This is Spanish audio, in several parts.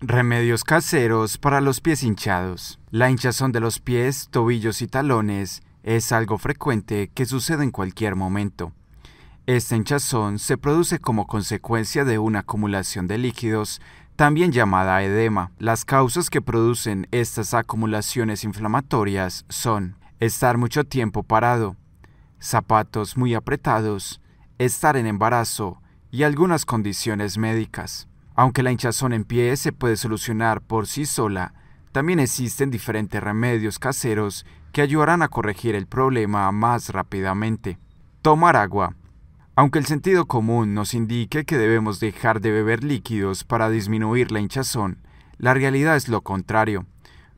Remedios caseros para los pies hinchados. La hinchazón de los pies, tobillos y talones es algo frecuente que sucede en cualquier momento. Esta hinchazón se produce como consecuencia de una acumulación de líquidos, también llamada edema. Las causas que producen estas acumulaciones inflamatorias son estar mucho tiempo parado, zapatos muy apretados, estar en embarazo y algunas condiciones médicas. Aunque la hinchazón en pie se puede solucionar por sí sola, también existen diferentes remedios caseros que ayudarán a corregir el problema más rápidamente. Tomar agua. Aunque el sentido común nos indique que debemos dejar de beber líquidos para disminuir la hinchazón, la realidad es lo contrario.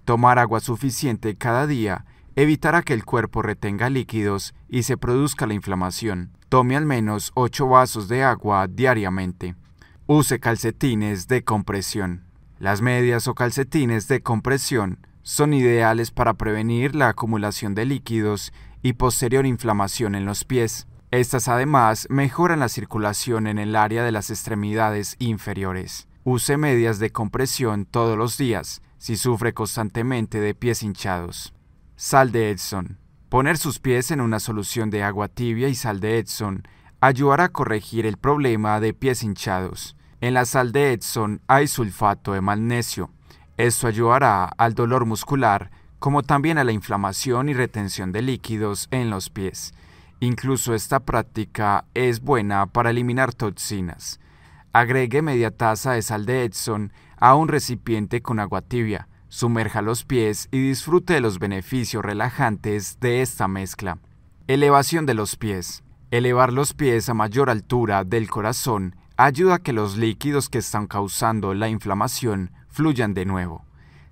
Tomar agua suficiente cada día evitará que el cuerpo retenga líquidos y se produzca la inflamación. Tome al menos 8 vasos de agua diariamente. Use calcetines de compresión. Las medias o calcetines de compresión son ideales para prevenir la acumulación de líquidos y posterior inflamación en los pies. Estas además mejoran la circulación en el área de las extremidades inferiores. Use medias de compresión todos los días si sufre constantemente de pies hinchados. Sal de Edson. Poner sus pies en una solución de agua tibia y sal de Edson ayudará a corregir el problema de pies hinchados. En la sal de Edson hay sulfato de magnesio. Esto ayudará al dolor muscular, como también a la inflamación y retención de líquidos en los pies. Incluso esta práctica es buena para eliminar toxinas. Agregue media taza de sal de Edson a un recipiente con agua tibia, sumerja los pies y disfrute de los beneficios relajantes de esta mezcla. Elevación de los pies. Elevar los pies a mayor altura del corazón ayuda a que los líquidos que están causando la inflamación fluyan de nuevo.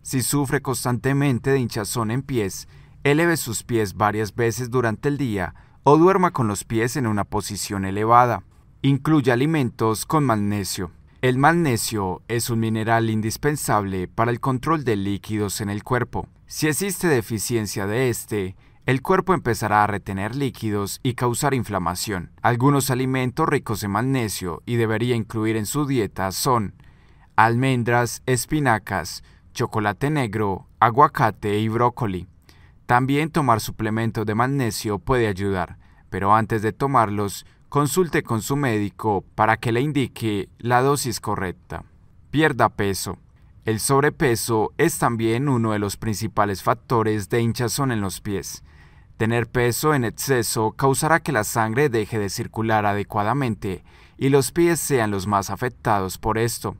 Si sufre constantemente de hinchazón en pies, eleve sus pies varias veces durante el día o duerma con los pies en una posición elevada. Incluye alimentos con magnesio. El magnesio es un mineral indispensable para el control de líquidos en el cuerpo. Si existe deficiencia de este, el cuerpo empezará a retener líquidos y causar inflamación. Algunos alimentos ricos en magnesio y debería incluir en su dieta son almendras, espinacas, chocolate negro, aguacate y brócoli. También tomar suplementos de magnesio puede ayudar, pero antes de tomarlos, consulte con su médico para que le indique la dosis correcta. Pierda peso. El sobrepeso es también uno de los principales factores de hinchazón en los pies. Tener peso en exceso causará que la sangre deje de circular adecuadamente y los pies sean los más afectados por esto.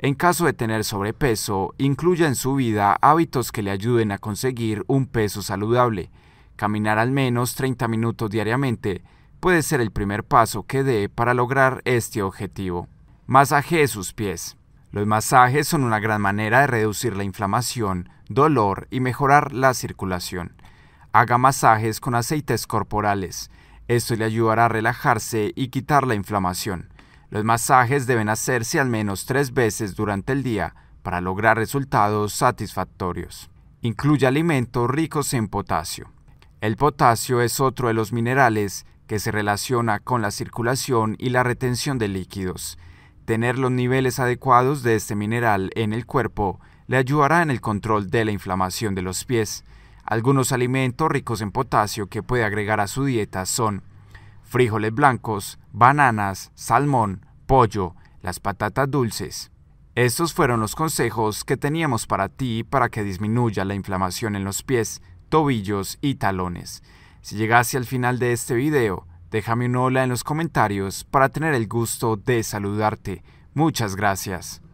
En caso de tener sobrepeso, incluya en su vida hábitos que le ayuden a conseguir un peso saludable. Caminar al menos 30 minutos diariamente puede ser el primer paso que dé para lograr este objetivo. Masaje sus pies. Los masajes son una gran manera de reducir la inflamación, dolor y mejorar la circulación. Haga masajes con aceites corporales. Esto le ayudará a relajarse y quitar la inflamación. Los masajes deben hacerse al menos tres veces durante el día para lograr resultados satisfactorios. Incluye alimentos ricos en potasio. El potasio es otro de los minerales que se relaciona con la circulación y la retención de líquidos. Tener los niveles adecuados de este mineral en el cuerpo le ayudará en el control de la inflamación de los pies, algunos alimentos ricos en potasio que puede agregar a su dieta son frijoles blancos, bananas, salmón, pollo, las patatas dulces. Estos fueron los consejos que teníamos para ti para que disminuya la inflamación en los pies, tobillos y talones. Si llegaste al final de este video, déjame un hola en los comentarios para tener el gusto de saludarte. Muchas gracias.